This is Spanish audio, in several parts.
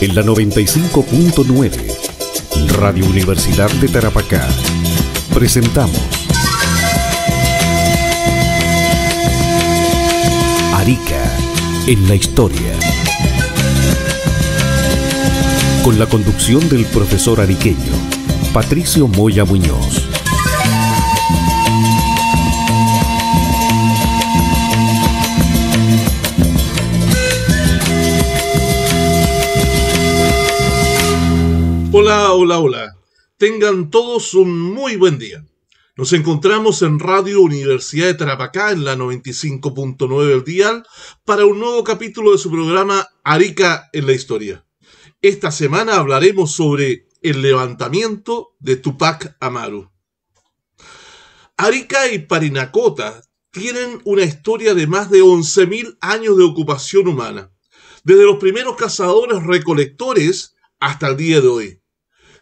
en la 95.9 Radio Universidad de Tarapacá. Presentamos Arica en la historia. Con la conducción del profesor ariqueño Patricio Moya Muñoz. Hola, hola, hola. Tengan todos un muy buen día. Nos encontramos en Radio Universidad de Tarapacá en la 95.9 del dial para un nuevo capítulo de su programa Arica en la historia. Esta semana hablaremos sobre el levantamiento de Tupac Amaru. Arica y Parinacota tienen una historia de más de 11.000 años de ocupación humana, desde los primeros cazadores recolectores hasta el día de hoy.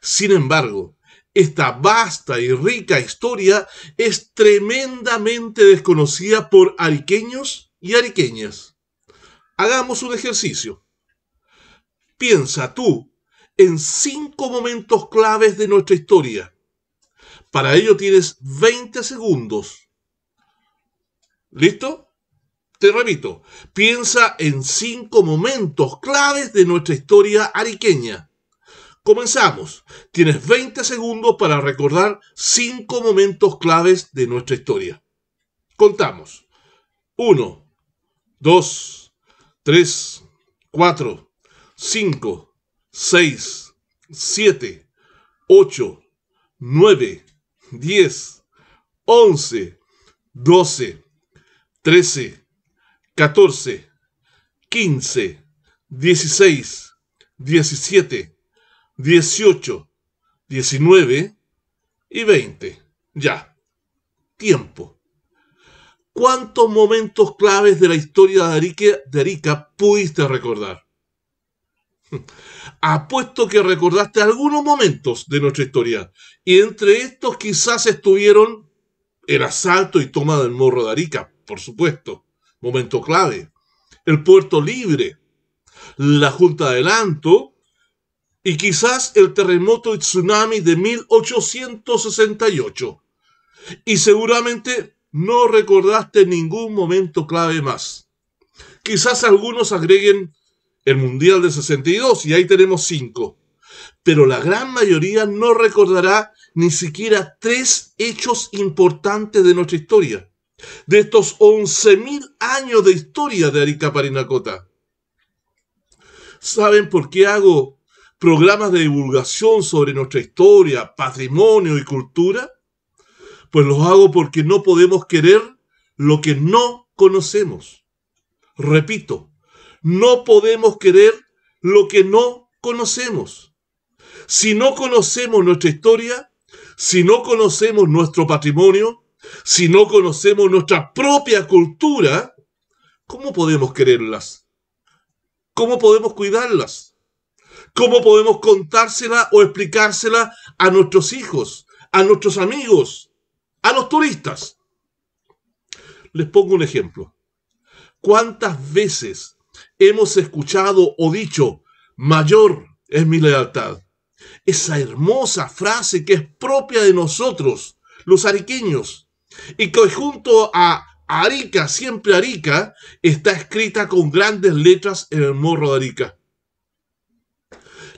Sin embargo, esta vasta y rica historia es tremendamente desconocida por ariqueños y ariqueñas. Hagamos un ejercicio. Piensa tú en cinco momentos claves de nuestra historia. Para ello tienes 20 segundos. ¿Listo? Te repito, piensa en cinco momentos claves de nuestra historia ariqueña. Comenzamos. Tienes 20 segundos para recordar 5 momentos claves de nuestra historia. Contamos. 1, 2, 3, 4, 5, 6, 7, 8, 9, 10, 11, 12, 13, 14, 15, 16, 17, 18, 19 y 20. Ya. Tiempo. ¿Cuántos momentos claves de la historia de Arica, pudiste recordar? Apuesto que recordaste algunos momentos de nuestra historia, y entre estos quizás estuvieron el asalto y toma del morro de Arica, por supuesto, momento clave, el puerto libre, la junta de adelanto y quizás el terremoto y tsunami de 1868. Y seguramente no recordaste ningún momento clave más. Quizás algunos agreguen el Mundial de 62 y ahí tenemos cinco. Pero la gran mayoría no recordará ni siquiera tres hechos importantes de nuestra historia, de estos 11.000 años de historia de Arica Parinacota. ¿Saben por qué hago programas de divulgación sobre nuestra historia, patrimonio y cultura? Pues los hago porque no podemos querer lo que no conocemos. Repito, no podemos querer lo que no conocemos. Si no conocemos nuestra historia, si no conocemos nuestro patrimonio, si no conocemos nuestra propia cultura, ¿cómo podemos quererlas? ¿Cómo podemos cuidarlas? ¿Cómo podemos contársela o explicársela a nuestros hijos, a nuestros amigos, a los turistas? Les pongo un ejemplo. ¿Cuántas veces hemos escuchado o dicho, mayor es mi lealtad? Esa hermosa frase que es propia de nosotros, los ariqueños, y que junto a Arica, siempre Arica, está escrita con grandes letras en el morro de Arica.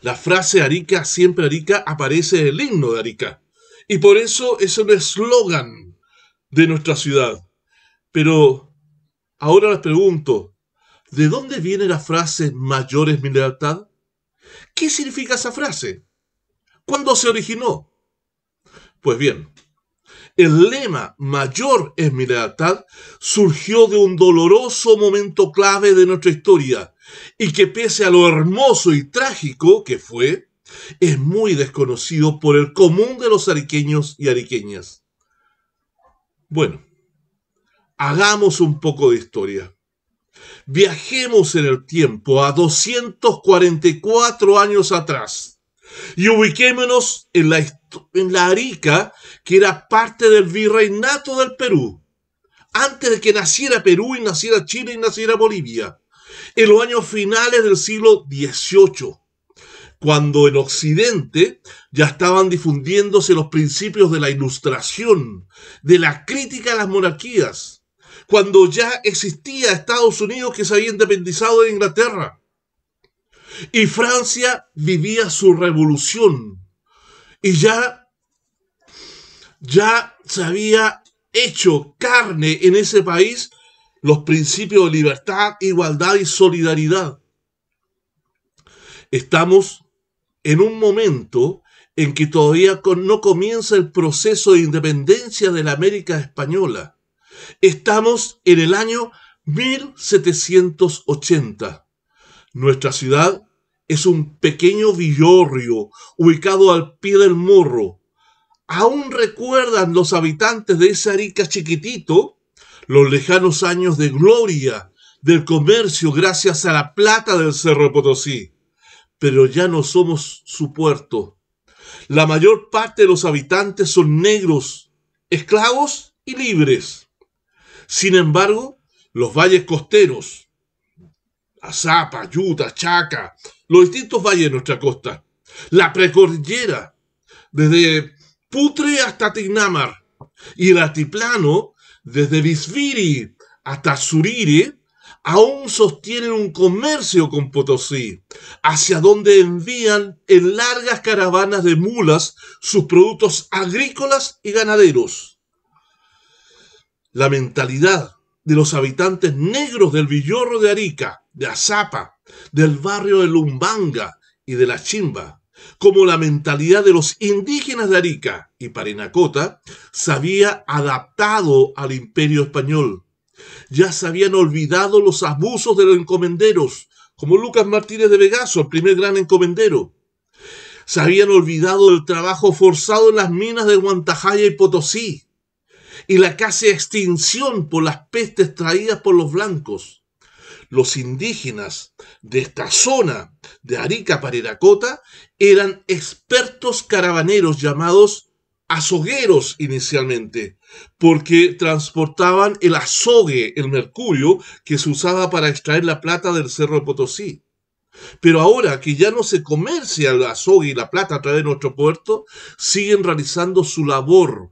La frase Arica, siempre Arica, aparece en el himno de Arica. Y por eso es un eslogan de nuestra ciudad. Pero ahora les pregunto, ¿de dónde viene la frase mayor es mi lealtad? ¿Qué significa esa frase? ¿Cuándo se originó? Pues bien, el lema mayor es mi lealtad surgió de un doloroso momento clave de nuestra historia y que pese a lo hermoso y trágico que fue, es muy desconocido por el común de los ariqueños y ariqueñas. Bueno, hagamos un poco de historia. Viajemos en el tiempo a 244 años atrás y ubiquémonos en la, en la Arica que era parte del virreinato del Perú, antes de que naciera Perú y naciera Chile y naciera Bolivia, en los años finales del siglo XVIII, cuando en Occidente ya estaban difundiéndose los principios de la ilustración, de la crítica a las monarquías, cuando ya existía Estados Unidos que se había independizado de Inglaterra, y Francia vivía su revolución, y ya ya se había hecho carne en ese país los principios de libertad, igualdad y solidaridad. Estamos en un momento en que todavía no comienza el proceso de independencia de la América Española. Estamos en el año 1780. Nuestra ciudad es un pequeño villorrio ubicado al pie del morro, aún recuerdan los habitantes de esa Arica chiquitito los lejanos años de gloria del comercio gracias a la plata del Cerro Potosí. Pero ya no somos su puerto. La mayor parte de los habitantes son negros, esclavos y libres. Sin embargo, los valles costeros, Azapa, Yuta, Chaca, los distintos valles de nuestra costa, la precordillera, desde Putre hasta Tignamar y el altiplano desde Bisbiri hasta Suriri aún sostienen un comercio con Potosí, hacia donde envían en largas caravanas de mulas sus productos agrícolas y ganaderos. La mentalidad de los habitantes negros del Villorro de Arica, de Azapa, del barrio de Lumbanga y de La Chimba, como la mentalidad de los indígenas de Arica y Parinacota se había adaptado al imperio español. Ya se habían olvidado los abusos de los encomenderos, como Lucas Martínez de Vegaso, el primer gran encomendero. Se habían olvidado el trabajo forzado en las minas de Guantajaya y Potosí y la casi extinción por las pestes traídas por los blancos los indígenas de esta zona de Arica para Iracota eran expertos caravaneros llamados azogueros inicialmente, porque transportaban el azogue, el mercurio, que se usaba para extraer la plata del Cerro de Potosí. Pero ahora que ya no se comercia el azogue y la plata a través de nuestro puerto, siguen realizando su labor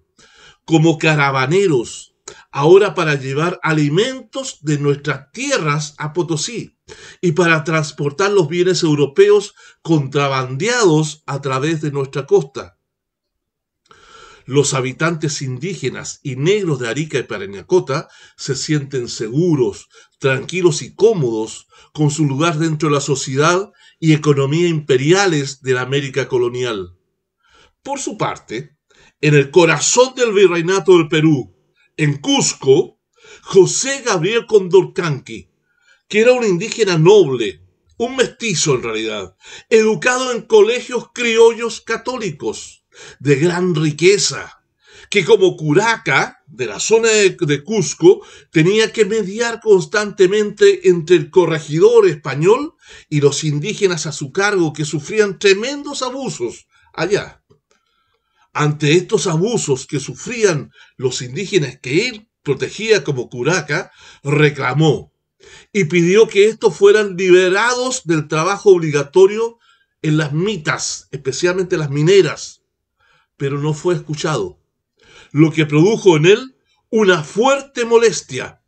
como caravaneros ahora para llevar alimentos de nuestras tierras a Potosí y para transportar los bienes europeos contrabandeados a través de nuestra costa. Los habitantes indígenas y negros de Arica y Parinacota se sienten seguros, tranquilos y cómodos con su lugar dentro de la sociedad y economía imperiales de la América colonial. Por su parte, en el corazón del virreinato del Perú, en Cusco, José Gabriel Condorcanqui, que era un indígena noble, un mestizo en realidad, educado en colegios criollos católicos de gran riqueza, que como curaca de la zona de, Cusco tenía que mediar constantemente entre el corregidor español y los indígenas a su cargo que sufrían tremendos abusos allá. Ante estos abusos que sufrían los indígenas que él protegía como curaca, reclamó y pidió que estos fueran liberados del trabajo obligatorio en las mitas, especialmente las mineras, pero no fue escuchado, lo que produjo en él una fuerte molestia,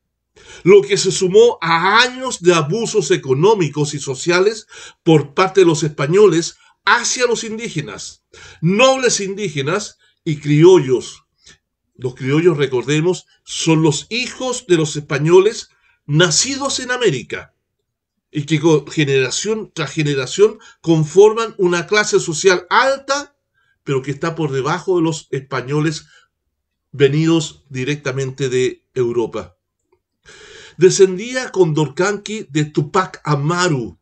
lo que se sumó a años de abusos económicos y sociales por parte de los españoles hacia los indígenas, nobles indígenas y criollos. Los criollos, recordemos, son los hijos de los españoles nacidos en América y que generación tras generación conforman una clase social alta, pero que está por debajo de los españoles venidos directamente de Europa. Descendía con Dorcanqui de Tupac Amaru,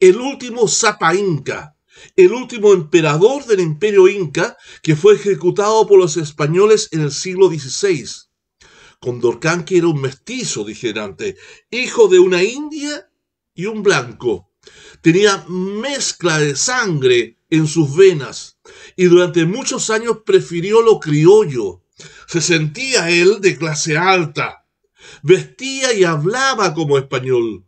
el último Zapa Inca, el último emperador del imperio inca que fue ejecutado por los españoles en el siglo XVI. Condorcán que era un mestizo, antes, hijo de una india y un blanco. Tenía mezcla de sangre en sus venas y durante muchos años prefirió lo criollo. Se sentía él de clase alta, vestía y hablaba como español,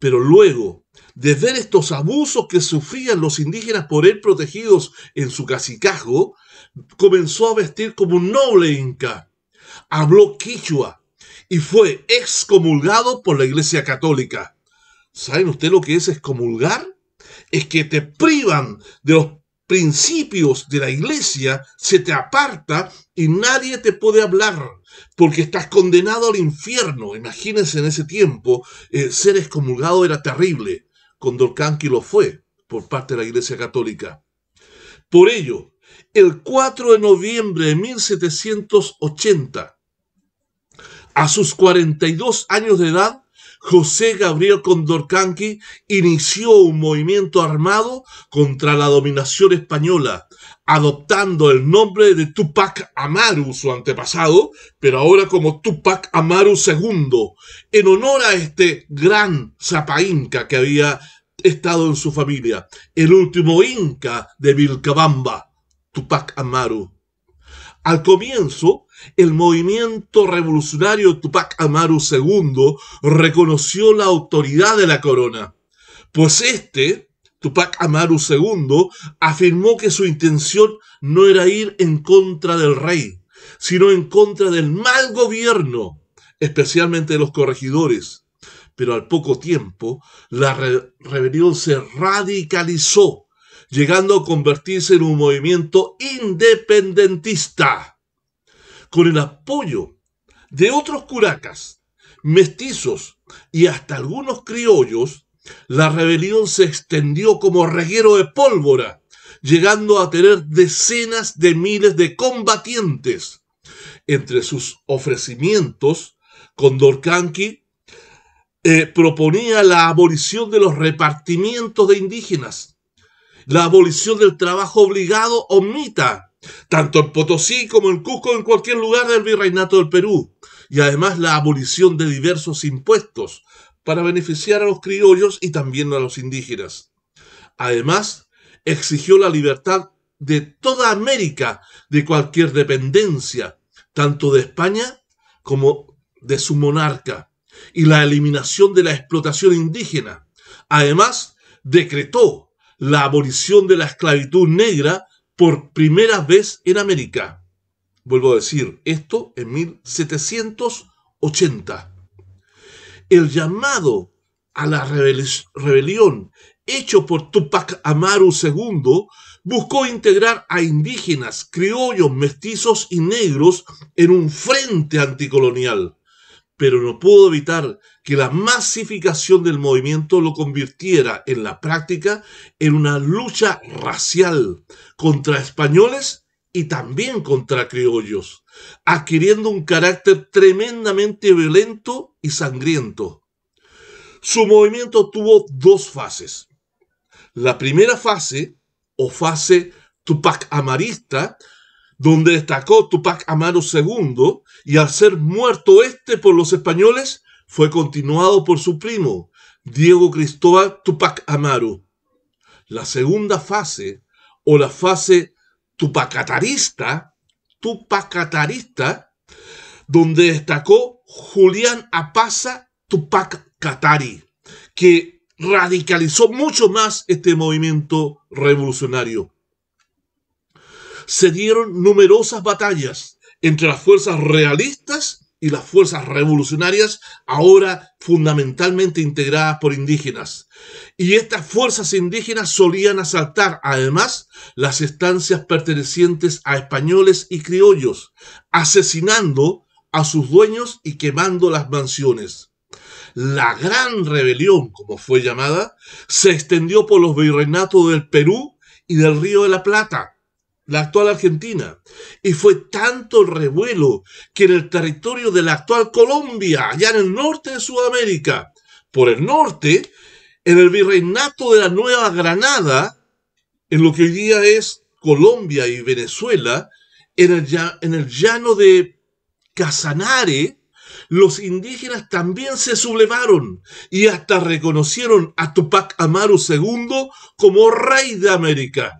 pero luego desde ver estos abusos que sufrían los indígenas por él protegidos en su cacicazgo, comenzó a vestir como un noble inca. Habló quichua y fue excomulgado por la Iglesia Católica. ¿Saben ustedes lo que es excomulgar? Es que te privan de los principios de la iglesia, se te aparta y nadie te puede hablar, porque estás condenado al infierno. Imagínense en ese tiempo, eh, ser excomulgado era terrible. Condorcanqui lo fue por parte de la Iglesia Católica. Por ello, el 4 de noviembre de 1780, a sus 42 años de edad, José Gabriel Condorcanqui inició un movimiento armado contra la dominación española, adoptando el nombre de Tupac Amaru, su antepasado, pero ahora como Tupac Amaru II, en honor a este gran Zapa que había estado en su familia, el último Inca de Vilcabamba, Tupac Amaru. Al comienzo, el movimiento revolucionario Tupac Amaru II reconoció la autoridad de la corona, pues este Tupac Amaru II, afirmó que su intención no era ir en contra del rey, sino en contra del mal gobierno, especialmente de los corregidores. Pero al poco tiempo, la rebelión se radicalizó, llegando a convertirse en un movimiento independentista. Con el apoyo de otros curacas, mestizos y hasta algunos criollos, la rebelión se extendió como reguero de pólvora, llegando a tener decenas de miles de combatientes. Entre sus ofrecimientos, Condorcanqui eh, proponía la abolición de los repartimientos de indígenas, la abolición del trabajo obligado o mita, tanto en Potosí como en Cusco, en cualquier lugar del virreinato del Perú, y además la abolición de diversos impuestos, para beneficiar a los criollos y también a los indígenas. Además, exigió la libertad de toda América de cualquier dependencia, tanto de España como de su monarca, y la eliminación de la explotación indígena. Además, decretó la abolición de la esclavitud negra por primera vez en América. Vuelvo a decir, esto en 1780 el llamado a la rebelión hecho por Tupac Amaru II, buscó integrar a indígenas, criollos, mestizos y negros en un frente anticolonial, pero no pudo evitar que la masificación del movimiento lo convirtiera en la práctica en una lucha racial contra españoles y también contra criollos, adquiriendo un carácter tremendamente violento y sangriento. Su movimiento tuvo dos fases. La primera fase, o fase Tupac Amarista, donde destacó Tupac Amaru II, y al ser muerto este por los españoles, fue continuado por su primo, Diego Cristóbal Tupac Amaru. La segunda fase, o la fase tupacatarista, tupacatarista, donde destacó Julián Apaza Tupac Katari, que radicalizó mucho más este movimiento revolucionario. Se dieron numerosas batallas entre las fuerzas realistas y las fuerzas revolucionarias, ahora fundamentalmente integradas por indígenas. Y estas fuerzas indígenas solían asaltar además las estancias pertenecientes a españoles y criollos, asesinando a sus dueños y quemando las mansiones. La gran rebelión, como fue llamada, se extendió por los virreinatos del Perú y del Río de la Plata, la actual Argentina. Y fue tanto el revuelo que en el territorio de la actual Colombia, allá en el norte de Sudamérica, por el norte, en el virreinato de la Nueva Granada, en lo que hoy día es Colombia y Venezuela, en el, en el llano de Casanare, los indígenas también se sublevaron y hasta reconocieron a Tupac Amaru II como rey de América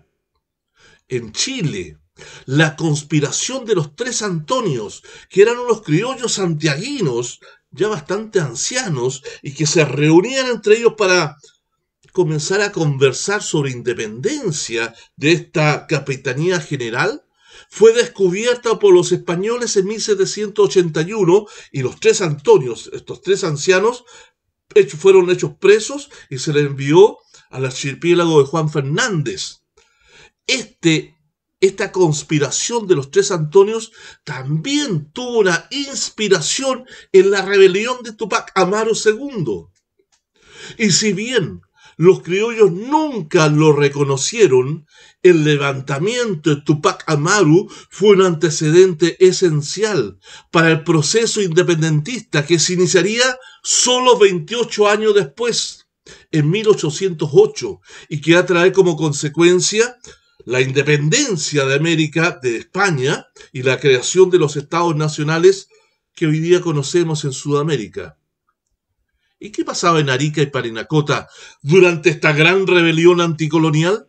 en Chile, la conspiración de los tres Antonios, que eran unos criollos santiaguinos ya bastante ancianos y que se reunían entre ellos para comenzar a conversar sobre independencia de esta capitanía general, fue descubierta por los españoles en 1781 y los tres Antonios, estos tres ancianos, fueron hechos presos y se les envió al archipiélago de Juan Fernández este, esta conspiración de los tres Antonios también tuvo una inspiración en la rebelión de Tupac Amaru II. Y si bien los criollos nunca lo reconocieron, el levantamiento de Tupac Amaru fue un antecedente esencial para el proceso independentista que se iniciaría solo 28 años después, en 1808, y que va a como consecuencia la independencia de América, de España, y la creación de los estados nacionales que hoy día conocemos en Sudamérica. ¿Y qué pasaba en Arica y Parinacota durante esta gran rebelión anticolonial?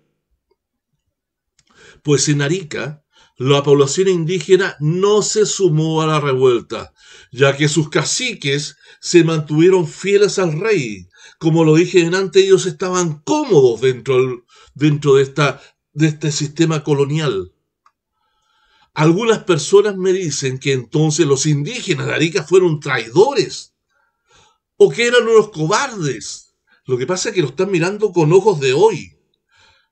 Pues en Arica, la población indígena no se sumó a la revuelta, ya que sus caciques se mantuvieron fieles al rey. Como lo dije antes, ellos estaban cómodos dentro, dentro de esta de este sistema colonial. Algunas personas me dicen que entonces los indígenas de Arica fueron traidores o que eran unos cobardes. Lo que pasa es que lo están mirando con ojos de hoy.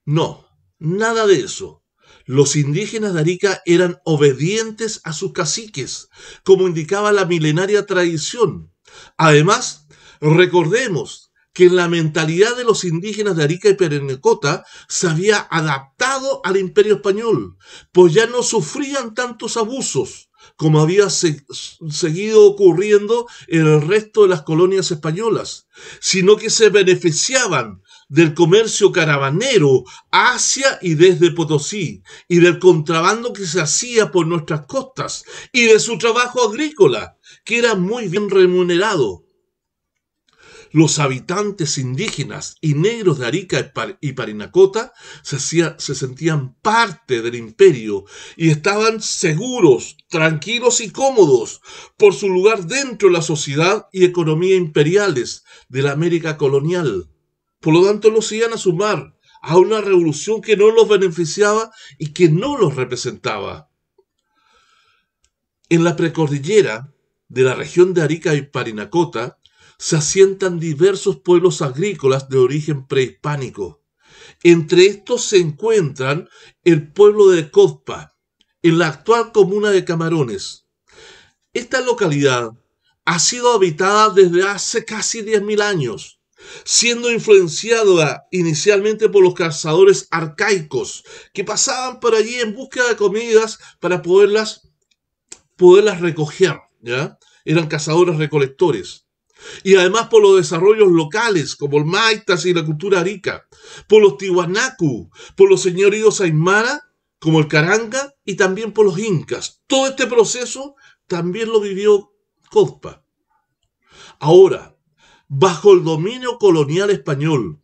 No, nada de eso. Los indígenas de Arica eran obedientes a sus caciques, como indicaba la milenaria tradición. Además, recordemos que la mentalidad de los indígenas de Arica y Perenecota se había adaptado al imperio español, pues ya no sufrían tantos abusos como había seguido ocurriendo en el resto de las colonias españolas, sino que se beneficiaban del comercio caravanero hacia y desde Potosí y del contrabando que se hacía por nuestras costas y de su trabajo agrícola, que era muy bien remunerado los habitantes indígenas y negros de Arica y Parinacota se, sentían parte del imperio y estaban seguros, tranquilos y cómodos por su lugar dentro de la sociedad y economía imperiales de la América colonial. Por lo tanto, los iban a sumar a una revolución que no los beneficiaba y que no los representaba. En la precordillera de la región de Arica y Parinacota, se asientan diversos pueblos agrícolas de origen prehispánico. Entre estos se encuentran el pueblo de Cozpa, en la actual comuna de Camarones. Esta localidad ha sido habitada desde hace casi 10.000 años, siendo influenciada inicialmente por los cazadores arcaicos que pasaban por allí en búsqueda de comidas para poderlas, poderlas recoger. ¿ya? Eran cazadores recolectores y además por los desarrollos locales como el Maitas y la cultura arica, por los Tiwanaku, por los señoríos Aymara como el Caranga y también por los Incas. Todo este proceso también lo vivió Cospa. Ahora, bajo el dominio colonial español,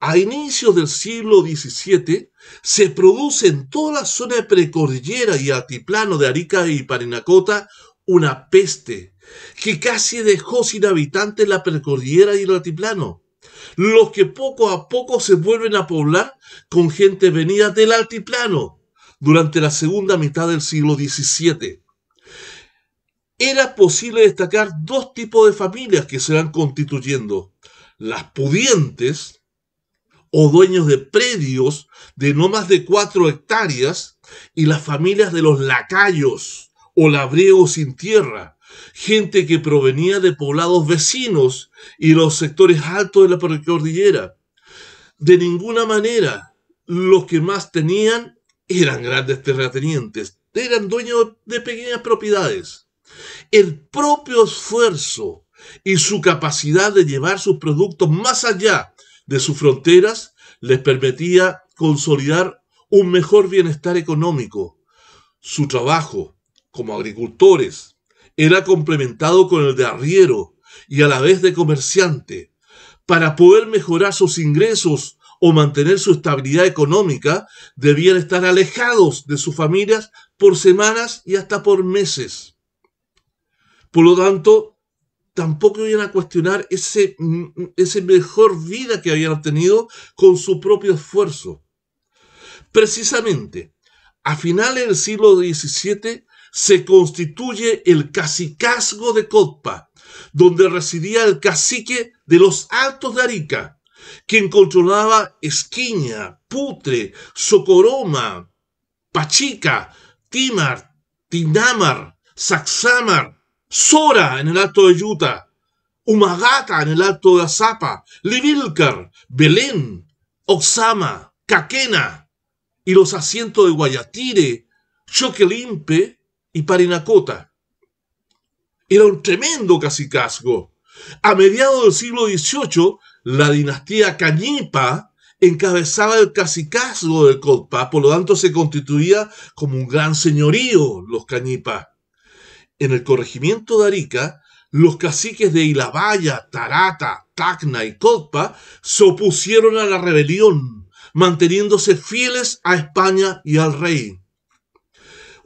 a inicios del siglo XVII, se produce en toda la zona de precordillera y altiplano de Arica y Parinacota una peste que casi dejó sin habitantes la precordillera y el altiplano, los que poco a poco se vuelven a poblar con gente venida del altiplano durante la segunda mitad del siglo XVII. Era posible destacar dos tipos de familias que se van constituyendo, las pudientes o dueños de predios de no más de cuatro hectáreas y las familias de los lacayos o labriegos sin tierra, gente que provenía de poblados vecinos y los sectores altos de la cordillera. De ninguna manera los que más tenían eran grandes terratenientes, eran dueños de pequeñas propiedades. El propio esfuerzo y su capacidad de llevar sus productos más allá de sus fronteras les permitía consolidar un mejor bienestar económico. Su trabajo como agricultores, era complementado con el de arriero y a la vez de comerciante. Para poder mejorar sus ingresos o mantener su estabilidad económica, debían estar alejados de sus familias por semanas y hasta por meses. Por lo tanto, tampoco iban a cuestionar ese, mejor vida que habían obtenido con su propio esfuerzo. Precisamente, a finales del siglo XVII, se constituye el cacicazgo de Cotpa, donde residía el cacique de los Altos de Arica, quien controlaba Esquiña, Putre, Socoroma, Pachica, Timar, Tinamar, Saxamar, Sora en el Alto de Yuta, Umagata en el Alto de Azapa, Libilcar, Belén, Oxama, Caquena y los asientos de Guayatire, Choquelimpe, y Parinacota. Era un tremendo cacicazgo. A mediados del siglo XVIII, la dinastía Cañipa encabezaba el cacicazgo de Cotpa, por lo tanto se constituía como un gran señorío los Cañipa. En el corregimiento de Arica, los caciques de Ilabaya, Tarata, Tacna y Colpa se opusieron a la rebelión, manteniéndose fieles a España y al rey.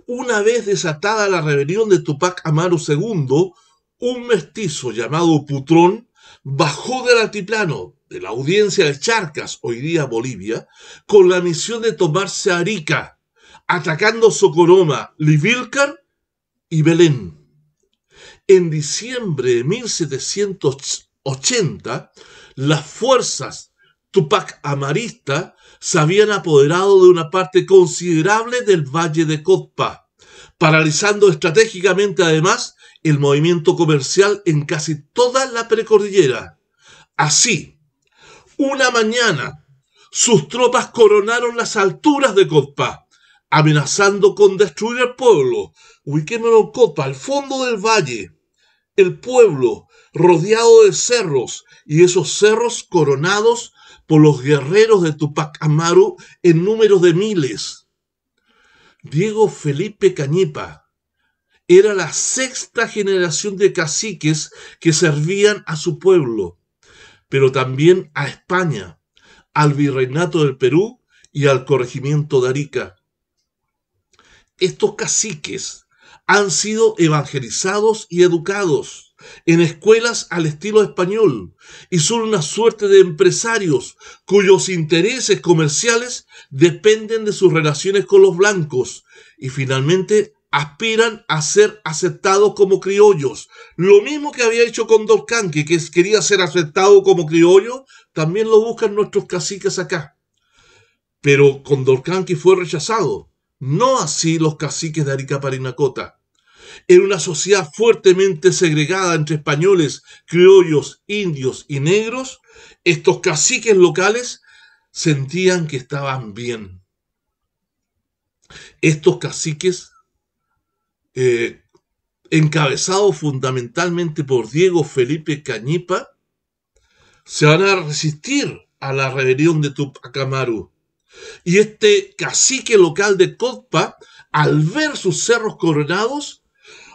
Una vez desatada la rebelión de Tupac Amaru II, un mestizo llamado Putrón bajó del altiplano de la audiencia de Charcas, hoy día Bolivia, con la misión de tomarse Arica, atacando Socoroma, Livilcar y Belén. En diciembre de 1780, las fuerzas Tupac amarista, se habían apoderado de una parte considerable del valle de Cotpa, paralizando estratégicamente además el movimiento comercial en casi toda la precordillera. Así, una mañana, sus tropas coronaron las alturas de Cotpa, amenazando con destruir el pueblo, ubiquémonos copa al fondo del valle. El pueblo, rodeado de cerros, y esos cerros coronados los guerreros de Tupac Amaru en números de miles. Diego Felipe Cañipa era la sexta generación de caciques que servían a su pueblo, pero también a España, al virreinato del Perú y al corregimiento de Arica. Estos caciques han sido evangelizados y educados en escuelas al estilo español y son una suerte de empresarios cuyos intereses comerciales dependen de sus relaciones con los blancos y finalmente aspiran a ser aceptados como criollos. Lo mismo que había hecho con Dolcanqui, que quería ser aceptado como criollo, también lo buscan nuestros caciques acá. Pero con que fue rechazado. No así los caciques de Arica Parinacota en una sociedad fuertemente segregada entre españoles, criollos, indios y negros. Estos caciques locales sentían que estaban bien. Estos caciques, eh, encabezados fundamentalmente por Diego Felipe Cañipa, se van a resistir a la rebelión de Tupac Amaru. Y este cacique local de Cotpa, al ver sus cerros coronados,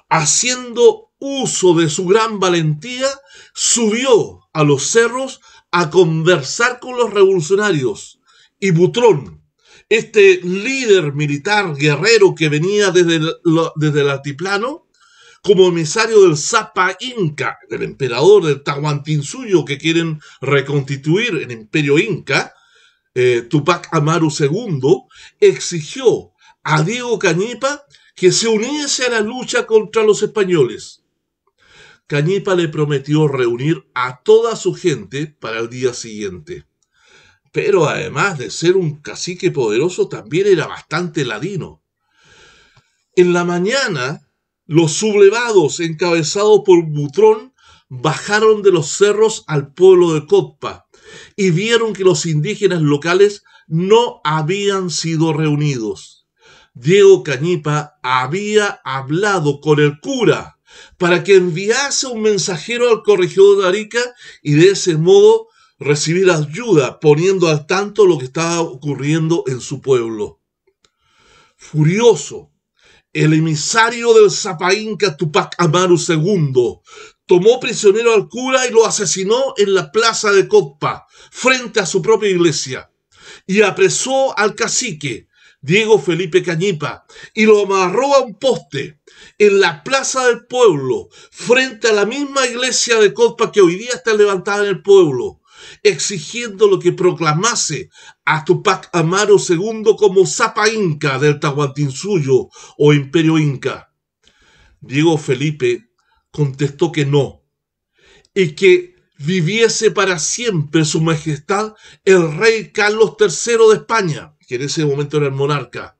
haciendo uso de su gran valentía, subió a los cerros a conversar con los revolucionarios. Y Butrón, este líder militar guerrero que venía desde el, desde el altiplano, como emisario del Zapa Inca, del emperador del Tahuantinsuyo que quieren reconstituir el imperio Inca, eh, Tupac Amaru II, exigió a Diego Cañipa que se uniese a la lucha contra los españoles. Cañipa le prometió reunir a toda su gente para el día siguiente. Pero además de ser un cacique poderoso, también era bastante ladino. En la mañana, los sublevados, encabezados por Butrón, bajaron de los cerros al pueblo de Copa y vieron que los indígenas locales no habían sido reunidos Diego Cañipa había hablado con el cura para que enviase un mensajero al corregidor de Arica y de ese modo recibir ayuda, poniendo al tanto lo que estaba ocurriendo en su pueblo. Furioso, el emisario del Zapaínca Tupac Amaru II tomó prisionero al cura y lo asesinó en la plaza de Copa, frente a su propia iglesia, y apresó al cacique, Diego Felipe Cañipa, y lo amarró a un poste en la plaza del pueblo, frente a la misma iglesia de copa que hoy día está levantada en el pueblo, exigiendo lo que proclamase a Tupac Amaro II como Zapa Inca del Tahuantinsuyo o Imperio Inca. Diego Felipe contestó que no, y que viviese para siempre su majestad el rey Carlos III de España que en ese momento era el monarca.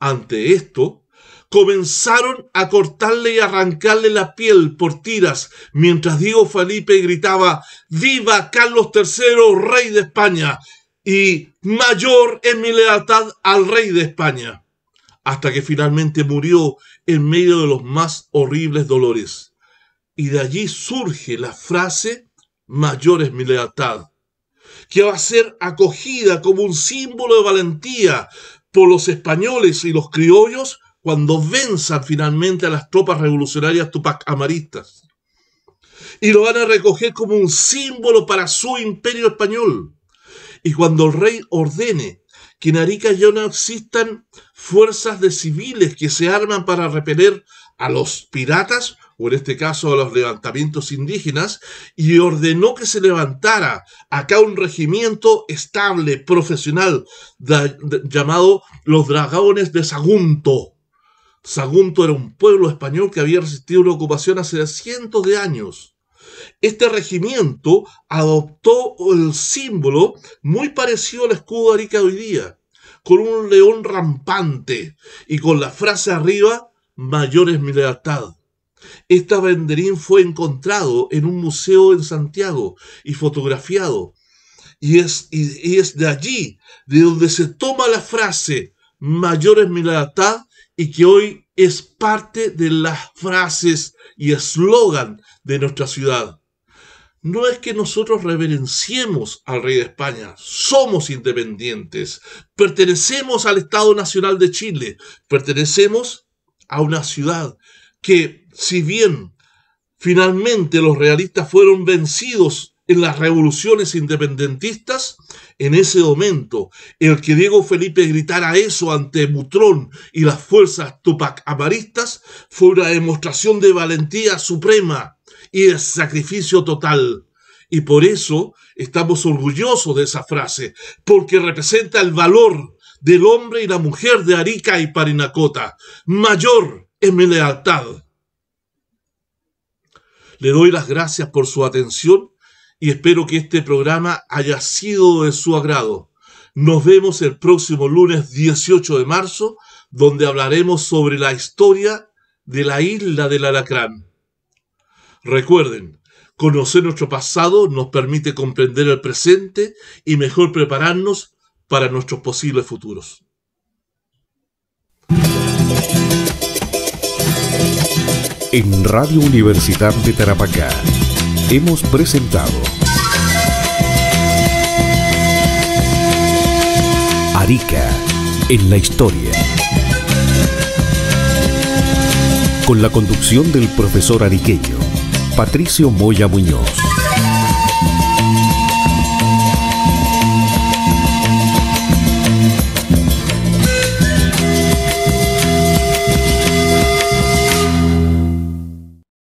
Ante esto, comenzaron a cortarle y arrancarle la piel por tiras, mientras Diego Felipe gritaba, ¡Viva Carlos III, rey de España! Y mayor es mi lealtad al rey de España, hasta que finalmente murió en medio de los más horribles dolores. Y de allí surge la frase, mayor es mi lealtad que va a ser acogida como un símbolo de valentía por los españoles y los criollos cuando venzan finalmente a las tropas revolucionarias Tupac amaristas. Y lo van a recoger como un símbolo para su imperio español. Y cuando el rey ordene que en Arica ya no existan fuerzas de civiles que se arman para repeler a los piratas, o en este caso a los levantamientos indígenas, y ordenó que se levantara acá un regimiento estable, profesional, llamado los Dragones de Sagunto. Sagunto era un pueblo español que había resistido una ocupación hace cientos de años. Este regimiento adoptó el símbolo muy parecido al escudo de Arica hoy día, con un león rampante y con la frase arriba, mayor es mi lealtad. Esta banderín fue encontrado en un museo en Santiago y fotografiado. Y es, y, es de allí de donde se toma la frase mayor es y que hoy es parte de las frases y eslogan de nuestra ciudad. No es que nosotros reverenciemos al rey de España, somos independientes, pertenecemos al Estado Nacional de Chile, pertenecemos a una ciudad que si bien finalmente los realistas fueron vencidos en las revoluciones independentistas, en ese momento, el que Diego Felipe gritara eso ante Mutrón y las fuerzas Tupac amaristas fue una demostración de valentía suprema y de sacrificio total. Y por eso estamos orgullosos de esa frase, porque representa el valor del hombre y la mujer de Arica y Parinacota. Mayor es mi lealtad le doy las gracias por su atención y espero que este programa haya sido de su agrado. Nos vemos el próximo lunes 18 de marzo, donde hablaremos sobre la historia de la isla del alacrán. Recuerden, conocer nuestro pasado nos permite comprender el presente y mejor prepararnos para nuestros posibles futuros. en Radio Universidad de Tarapacá. Hemos presentado Arica en la historia. Con la conducción del profesor ariqueño Patricio Moya Muñoz.